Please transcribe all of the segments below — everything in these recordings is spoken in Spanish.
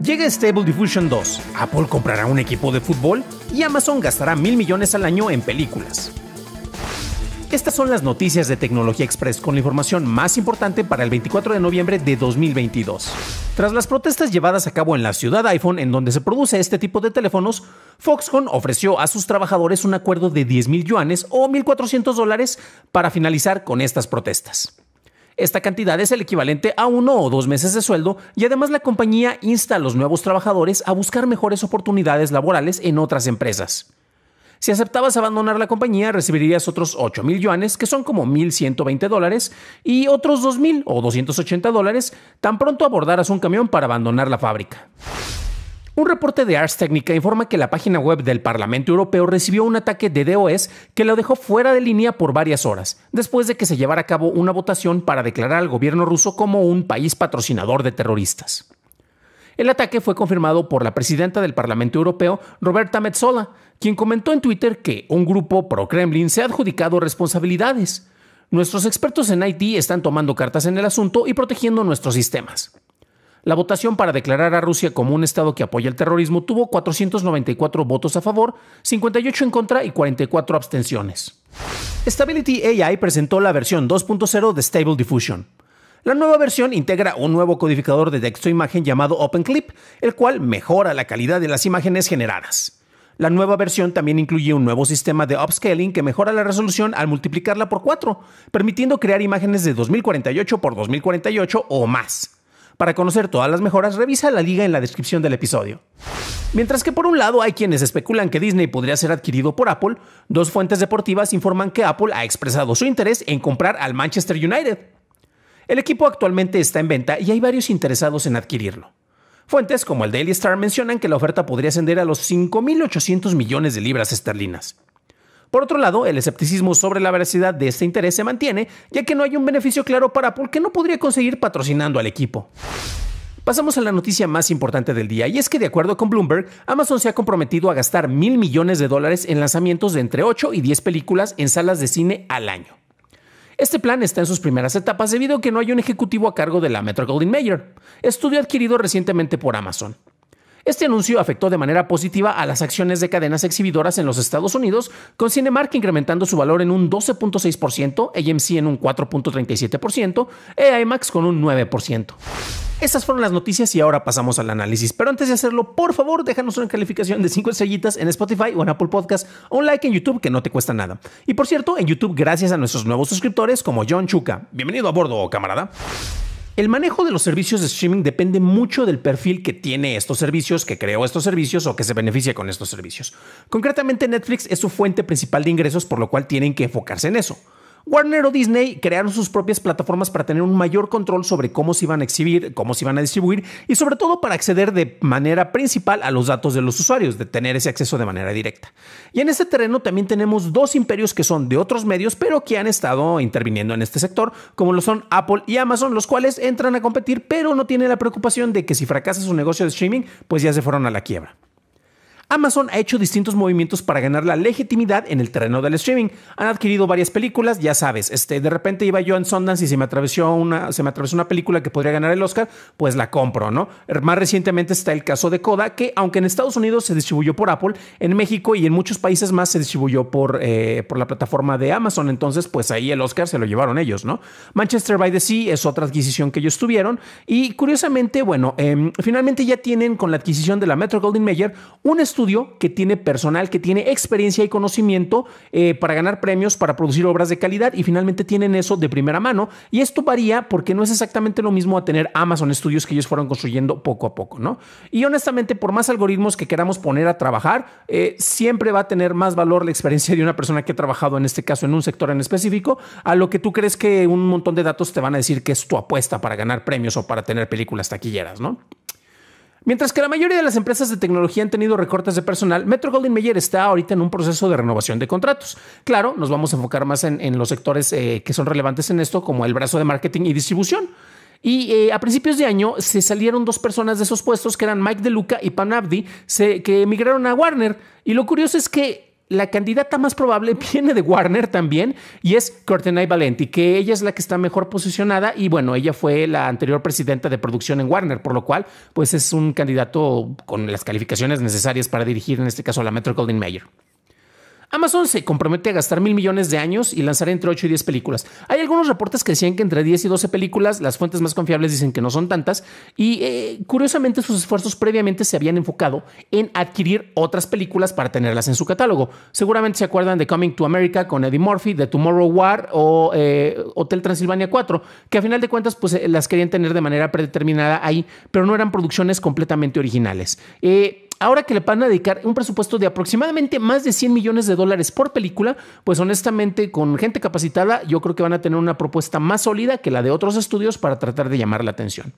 Llega Stable Diffusion 2, Apple comprará un equipo de fútbol y Amazon gastará mil millones al año en películas. Estas son las noticias de Tecnología Express con la información más importante para el 24 de noviembre de 2022. Tras las protestas llevadas a cabo en la ciudad iPhone, en donde se produce este tipo de teléfonos, Foxconn ofreció a sus trabajadores un acuerdo de 10 mil yuanes o 1.400 dólares para finalizar con estas protestas. Esta cantidad es el equivalente a uno o dos meses de sueldo y además la compañía insta a los nuevos trabajadores a buscar mejores oportunidades laborales en otras empresas. Si aceptabas abandonar la compañía, recibirías otros 8 mil yuanes, que son como 1.120 dólares, y otros 2,000 o 280 dólares tan pronto abordaras un camión para abandonar la fábrica. Un reporte de Ars Technica informa que la página web del Parlamento Europeo recibió un ataque de DOS que lo dejó fuera de línea por varias horas, después de que se llevara a cabo una votación para declarar al gobierno ruso como un país patrocinador de terroristas. El ataque fue confirmado por la presidenta del Parlamento Europeo, Roberta Metzola, quien comentó en Twitter que un grupo pro-Kremlin se ha adjudicado responsabilidades. Nuestros expertos en Haití están tomando cartas en el asunto y protegiendo nuestros sistemas. La votación para declarar a Rusia como un Estado que apoya el terrorismo tuvo 494 votos a favor, 58 en contra y 44 abstenciones. Stability AI presentó la versión 2.0 de Stable Diffusion. La nueva versión integra un nuevo codificador de texto-imagen e llamado OpenClip, el cual mejora la calidad de las imágenes generadas. La nueva versión también incluye un nuevo sistema de upscaling que mejora la resolución al multiplicarla por 4, permitiendo crear imágenes de 2048 por 2048 o más. Para conocer todas las mejoras, revisa la liga en la descripción del episodio. Mientras que por un lado hay quienes especulan que Disney podría ser adquirido por Apple, dos fuentes deportivas informan que Apple ha expresado su interés en comprar al Manchester United. El equipo actualmente está en venta y hay varios interesados en adquirirlo. Fuentes como el Daily Star mencionan que la oferta podría ascender a los 5.800 millones de libras esterlinas. Por otro lado, el escepticismo sobre la veracidad de este interés se mantiene, ya que no hay un beneficio claro para Apple que no podría conseguir patrocinando al equipo. Pasamos a la noticia más importante del día, y es que de acuerdo con Bloomberg, Amazon se ha comprometido a gastar mil millones de dólares en lanzamientos de entre 8 y 10 películas en salas de cine al año. Este plan está en sus primeras etapas debido a que no hay un ejecutivo a cargo de la Metro Golden Mayer, estudio adquirido recientemente por Amazon. Este anuncio afectó de manera positiva a las acciones de cadenas exhibidoras en los Estados Unidos, con Cinemark incrementando su valor en un 12.6%, AMC en un 4.37% e IMAX con un 9%. Esas fueron las noticias y ahora pasamos al análisis. Pero antes de hacerlo, por favor, déjanos una calificación de 5 estrellitas en Spotify o en Apple Podcast o un like en YouTube que no te cuesta nada. Y por cierto, en YouTube gracias a nuestros nuevos suscriptores como John Chuca. Bienvenido a bordo, camarada. El manejo de los servicios de streaming depende mucho del perfil que tiene estos servicios, que creó estos servicios o que se beneficia con estos servicios. Concretamente Netflix es su fuente principal de ingresos, por lo cual tienen que enfocarse en eso. Warner o Disney crearon sus propias plataformas para tener un mayor control sobre cómo se iban a exhibir, cómo se iban a distribuir y sobre todo para acceder de manera principal a los datos de los usuarios, de tener ese acceso de manera directa. Y en este terreno también tenemos dos imperios que son de otros medios, pero que han estado interviniendo en este sector, como lo son Apple y Amazon, los cuales entran a competir, pero no tienen la preocupación de que si fracasa su negocio de streaming, pues ya se fueron a la quiebra. Amazon ha hecho distintos movimientos para ganar la legitimidad en el terreno del streaming. Han adquirido varias películas, ya sabes, este, de repente iba yo en Sundance y se me atravesó una, se me atravesó una película que podría ganar el Oscar, pues la compro, ¿no? Er, más recientemente está el caso de Coda, que aunque en Estados Unidos se distribuyó por Apple, en México y en muchos países más se distribuyó por, eh, por la plataforma de Amazon. Entonces, pues ahí el Oscar se lo llevaron ellos, ¿no? Manchester by the Sea es otra adquisición que ellos tuvieron. Y curiosamente, bueno, em, finalmente ya tienen con la adquisición de la Metro Golden Mayer un estudio que tiene personal, que tiene experiencia y conocimiento eh, para ganar premios, para producir obras de calidad y finalmente tienen eso de primera mano. Y esto varía porque no es exactamente lo mismo a tener Amazon Studios que ellos fueron construyendo poco a poco, ¿no? Y honestamente, por más algoritmos que queramos poner a trabajar, eh, siempre va a tener más valor la experiencia de una persona que ha trabajado en este caso en un sector en específico a lo que tú crees que un montón de datos te van a decir que es tu apuesta para ganar premios o para tener películas taquilleras, ¿no? Mientras que la mayoría de las empresas de tecnología han tenido recortes de personal, Metro Golden Mayer está ahorita en un proceso de renovación de contratos. Claro, nos vamos a enfocar más en, los sectores eh, que son relevantes en esto, como el brazo de marketing y distribución. Y eh, a principios de año se salieron dos personas de esos puestos, que eran Mike DeLuca y Panabdi que emigraron a Warner. Y lo curioso es que la candidata más probable viene de Warner también y es Courtney Valenti, que ella es la que está mejor posicionada y bueno, ella fue la anterior presidenta de producción en Warner, por lo cual pues es un candidato con las calificaciones necesarias para dirigir en este caso la Metro Golden Mayer. Amazon se compromete a gastar mil millones de años y lanzar entre 8 y 10 películas. Hay algunos reportes que decían que entre 10 y 12 películas, las fuentes más confiables dicen que no son tantas, y eh, curiosamente sus esfuerzos previamente se habían enfocado en adquirir otras películas para tenerlas en su catálogo. Seguramente se acuerdan de Coming to America con Eddie Murphy, de Tomorrow War o eh, Hotel Transilvania 4, que a final de cuentas pues, eh, las querían tener de manera predeterminada ahí, pero no eran producciones completamente originales. Eh, ahora que le van a dedicar un presupuesto de aproximadamente más de 100 millones de dólares por película, pues honestamente con gente capacitada yo creo que van a tener una propuesta más sólida que la de otros estudios para tratar de llamar la atención.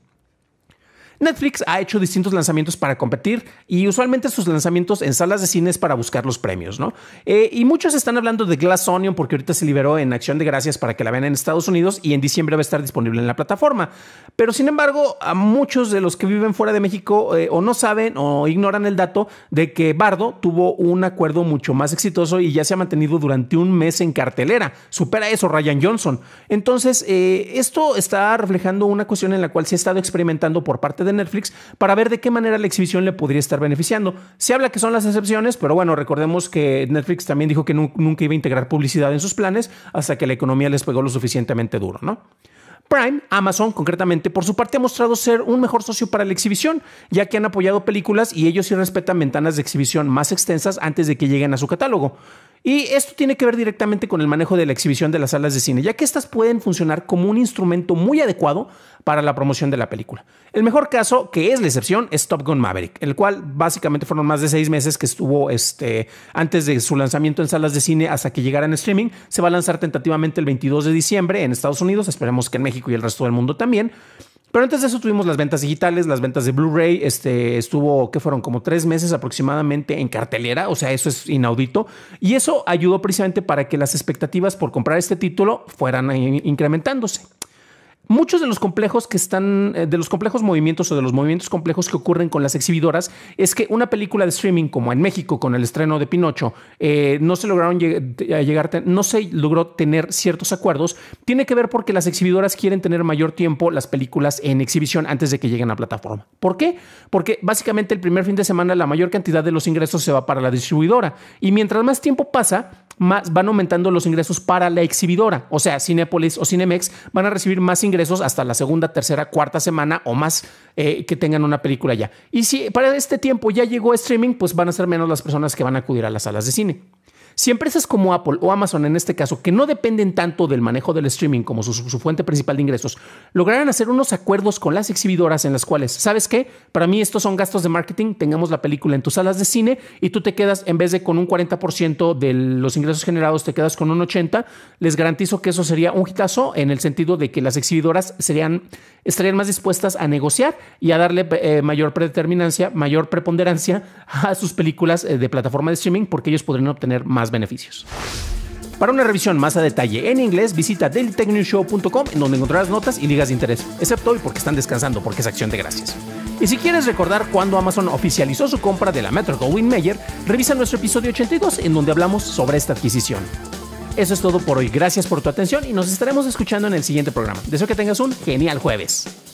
Netflix ha hecho distintos lanzamientos para competir y usualmente sus lanzamientos en salas de cines para buscar los premios, ¿no? Eh, y muchos están hablando de Glass Onion porque ahorita se liberó en Acción de Gracias para que la vean en Estados Unidos y en diciembre va a estar disponible en la plataforma. Pero sin embargo, a muchos de los que viven fuera de México eh, o no saben o ignoran el dato de que Bardo tuvo un acuerdo mucho más exitoso y ya se ha mantenido durante un mes en cartelera. Supera eso Ryan Johnson. Entonces, eh, esto está reflejando una cuestión en la cual se ha estado experimentando por parte de Netflix para ver de qué manera la exhibición le podría estar beneficiando. Se habla que son las excepciones, pero bueno, recordemos que Netflix también dijo que nunca iba a integrar publicidad en sus planes hasta que la economía les pegó lo suficientemente duro, ¿no? Prime, Amazon concretamente, por su parte ha mostrado ser un mejor socio para la exhibición, ya que han apoyado películas y ellos sí respetan ventanas de exhibición más extensas antes de que lleguen a su catálogo. Y esto tiene que ver directamente con el manejo de la exhibición de las salas de cine, ya que estas pueden funcionar como un instrumento muy adecuado para la promoción de la película. El mejor caso, que es la excepción, es Top Gun Maverick, el cual básicamente fueron más de seis meses que estuvo este, antes de su lanzamiento en salas de cine hasta que llegara en streaming. Se va a lanzar tentativamente el 22 de diciembre en Estados Unidos, esperemos que en México y el resto del mundo también. Pero antes de eso tuvimos las ventas digitales, las ventas de Blu-ray, este, estuvo, que fueron como tres meses aproximadamente en cartelera, o sea, eso es inaudito. Y eso ayudó precisamente para que las expectativas por comprar este título fueran eh, incrementándose. Muchos de los complejos que están, eh, de los complejos movimientos o de los movimientos complejos que ocurren con las exhibidoras es que una película de streaming como en México con el estreno de Pinocho eh, no se lograron eh, llegar, no se logró tener ciertos acuerdos, tiene que ver porque las exhibidoras quieren tener mayor tiempo las películas en exhibición antes de que lleguen a plataforma. ¿Por qué? Porque básicamente el primer fin de semana la mayor cantidad de los ingresos se va para la distribuidora y mientras más tiempo pasa, más, van aumentando los ingresos para la exhibidora. O sea, Cinépolis o Cinemex van a recibir más ingresos hasta la segunda, tercera, cuarta semana o más eh, que tengan una película ya. Y si para este tiempo ya llegó streaming, pues van a ser menos las personas que van a acudir a las salas de cine. Si empresas como Apple o Amazon en este caso, que no dependen tanto del manejo del streaming como su, fuente principal de ingresos, lograran hacer unos acuerdos con las exhibidoras en las cuales, ¿sabes qué? Para mí estos son gastos de marketing, tengamos la película en tus salas de cine y tú te quedas, en vez de con un 40% de los ingresos generados, te quedas con un 80%, les garantizo que eso sería un hitazo en el sentido de que las exhibidoras serían, estarían más dispuestas a negociar y a darle eh, mayor predeterminancia, mayor preponderancia a sus películas eh, de plataforma de streaming porque ellos podrían obtener más beneficios. Para una revisión más a detalle en inglés, visita deltechnewshow.com, en donde encontrarás notas y ligas de interés, excepto hoy porque están descansando porque es acción de gracias. Y si quieres recordar cuándo Amazon oficializó su compra de la Metro Goldwyn Mayer, revisa nuestro episodio 82 en donde hablamos sobre esta adquisición. Eso es todo por hoy, gracias por tu atención y nos estaremos escuchando en el siguiente programa. Deseo que tengas un genial jueves.